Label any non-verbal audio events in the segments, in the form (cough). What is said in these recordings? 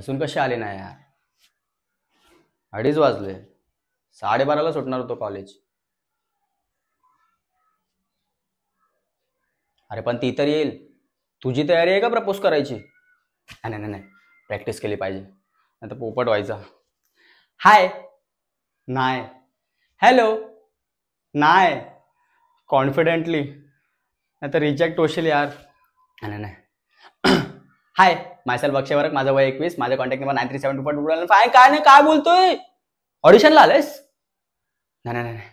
हसून कसे आले नाही यार अडीच वाजले साडेबाराला सुटणार होतो कॉलेज अरे पण ती तर येईल तुझी तयारी आहे का प्रपोज करायची नाही नाही नाही प्रॅक्टिस केली पाहिजे नाही तर पोपट व्हायचा हाय नाय हॅलो नाय कॉन्फिडेंटली नाही तर रिजेक्ट होशील यार नाही नाही हाय मायसेल बक्षेवरक माझं वय एकवीस माझा contact number nine three seven two four two five काय नाही काय बोलतोय ऑडिशनला आलेस नाही नाही नाही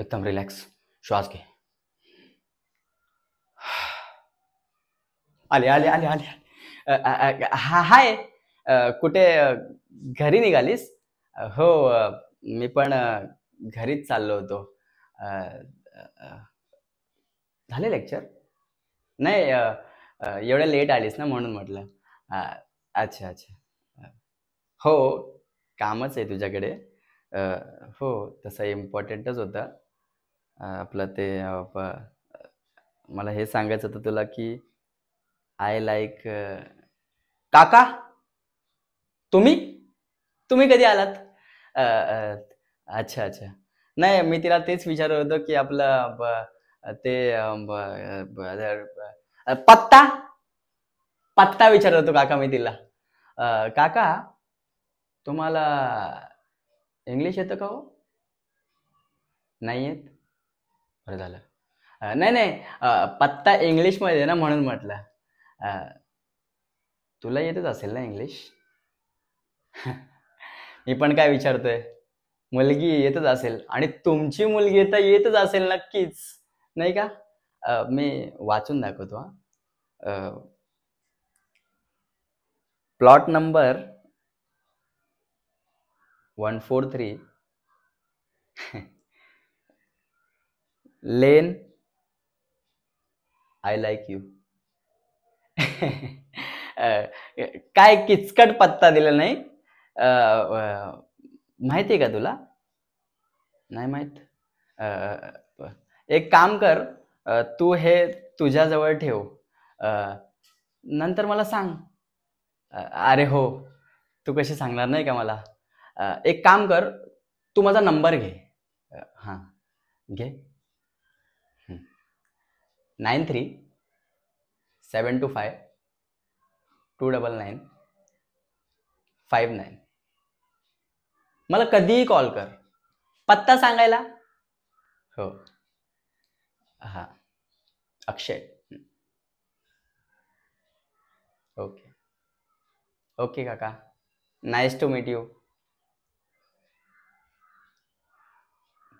एकदम रिलॅक्स श्वास घे आले आले आले आले हा हाय कुठे घरी निघालीस हो मी पण घरीच चाललो होतो झाले लेक्चर नाही एवढ्या लेट आलीस ना म्हणून म्हटलं अच्छा अच्छा हो कामच आहे तुझ्याकडे हो तसं इम्पॉर्टंटच होतं आपलं ते मला हे सांगायचं होतं तुला की आय लाईक काका तुम्ही तुम्ही कधी आलात अच्छा अच्छा नाही मी तिला तेच विचारत होतो की आपलं ते पत्ता पत्ता विचारला तो काका मी तिला काका तुम्हाला इंग्लिश येतं का हो नाही येत बरं झालं नाही नाही पत्ता इंग्लिशमध्ये ना म्हणून म्हटलं तुला येतच असेल ना इंग्लिश (laughs) मी पण काय विचारतोय मुलगी येतच असेल आणि तुमची मुलगी तर येतच असेल नक्कीच नाही का मी वाचून दाखवतो हा plot number one four three (laughs) lane I like you काय किचकट पत्ता दिला नाही माहिती आहे का तुला नाही माहित एक काम कर तू हे तुझ्याजवळ ठेव नंतर मला सांग अरे हो तू कशी सांगणार नाही का मला एक काम कर तू माझा नंबर घे हां घे nine three seven two five two double nine five nine मला कधीही कॉल कर पत्ता सांगायला हो हां अक्षय ओके ओके काका nice to meet you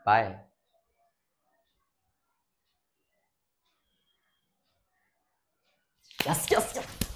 bye yes yes yes